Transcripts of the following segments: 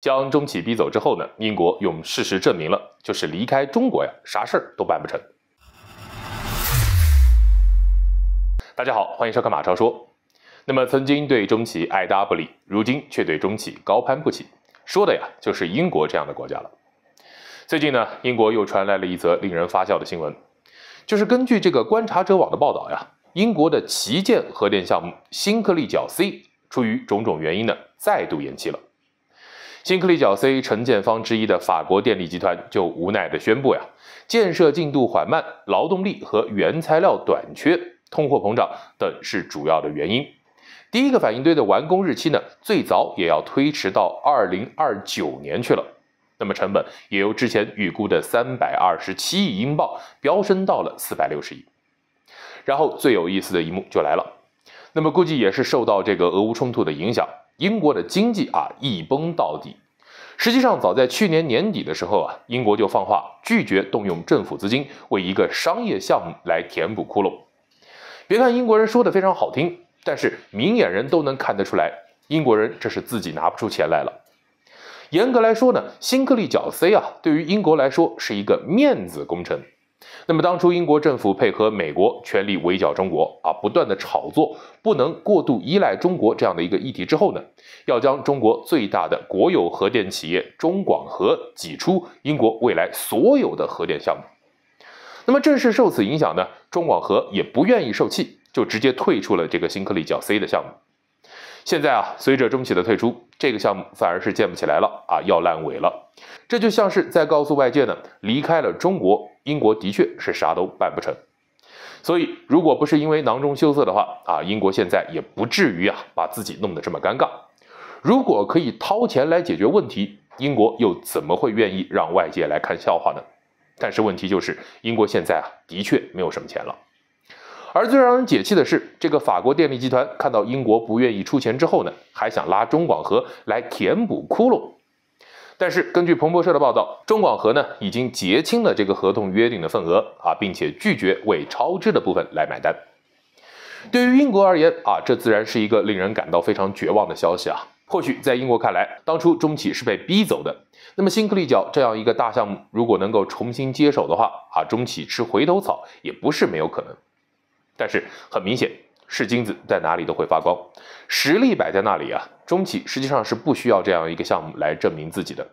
将中企逼走之后呢？英国用事实证明了，就是离开中国呀，啥事儿都办不成。大家好，欢迎收看马超说。那么，曾经对中企爱搭不理，如今却对中企高攀不起，说的呀，就是英国这样的国家了。最近呢，英国又传来了一则令人发笑的新闻，就是根据这个观察者网的报道呀，英国的旗舰核电项目新克利角 C，出于种种原因呢，再度延期了。金克力角 C 承建方之一的法国电力集团就无奈地宣布：呀，建设进度缓慢，劳动力和原材料短缺、通货膨胀等是主要的原因。第一个反应堆的完工日期呢，最早也要推迟到2029年去了。那么成本也由之前预估的327亿英镑飙升到了460亿。然后最有意思的一幕就来了，那么估计也是受到这个俄乌冲突的影响。英国的经济啊一崩到底。实际上，早在去年年底的时候啊，英国就放话拒绝动用政府资金为一个商业项目来填补窟窿。别看英国人说的非常好听，但是明眼人都能看得出来，英国人这是自己拿不出钱来了。严格来说呢，新克利角 C 啊，对于英国来说是一个面子工程。那么当初英国政府配合美国全力围剿中国啊，不断的炒作不能过度依赖中国这样的一个议题之后呢，要将中国最大的国有核电企业中广核挤出英国未来所有的核电项目。那么正是受此影响呢，中广核也不愿意受气，就直接退出了这个新克里角 C 的项目。现在啊，随着中企的退出，这个项目反而是建不起来了啊，要烂尾了。这就像是在告诉外界呢，离开了中国，英国的确是啥都办不成。所以，如果不是因为囊中羞涩的话啊，英国现在也不至于啊把自己弄得这么尴尬。如果可以掏钱来解决问题，英国又怎么会愿意让外界来看笑话呢？但是问题就是，英国现在啊，的确没有什么钱了。而最让人解气的是，这个法国电力集团看到英国不愿意出钱之后呢，还想拉中广核来填补窟窿。但是根据彭博社的报道，中广核呢已经结清了这个合同约定的份额啊，并且拒绝为超支的部分来买单。对于英国而言啊，这自然是一个令人感到非常绝望的消息啊。或许在英国看来，当初中企是被逼走的。那么新克利角这样一个大项目，如果能够重新接手的话啊，中企吃回头草也不是没有可能。但是很明显，是金子在哪里都会发光，实力摆在那里啊。中企实际上是不需要这样一个项目来证明自己的。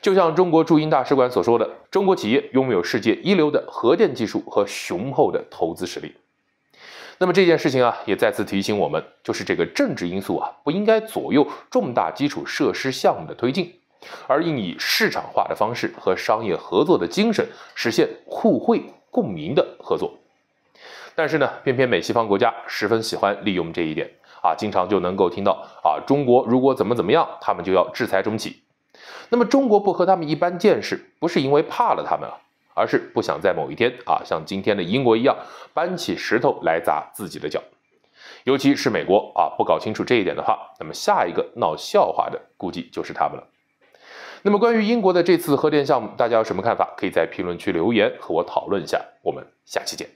就像中国驻英大使馆所说的，中国企业拥有世界一流的核电技术和雄厚的投资实力。那么这件事情啊，也再次提醒我们，就是这个政治因素啊，不应该左右重大基础设施项目的推进，而应以市场化的方式和商业合作的精神，实现互惠共赢的合作。但是呢，偏偏美西方国家十分喜欢利用这一点啊，经常就能够听到啊，中国如果怎么怎么样，他们就要制裁中企。那么中国不和他们一般见识，不是因为怕了他们啊，而是不想在某一天啊，像今天的英国一样，搬起石头来砸自己的脚。尤其是美国啊，不搞清楚这一点的话，那么下一个闹笑话的估计就是他们了。那么关于英国的这次核电项目，大家有什么看法？可以在评论区留言和我讨论一下。我们下期见。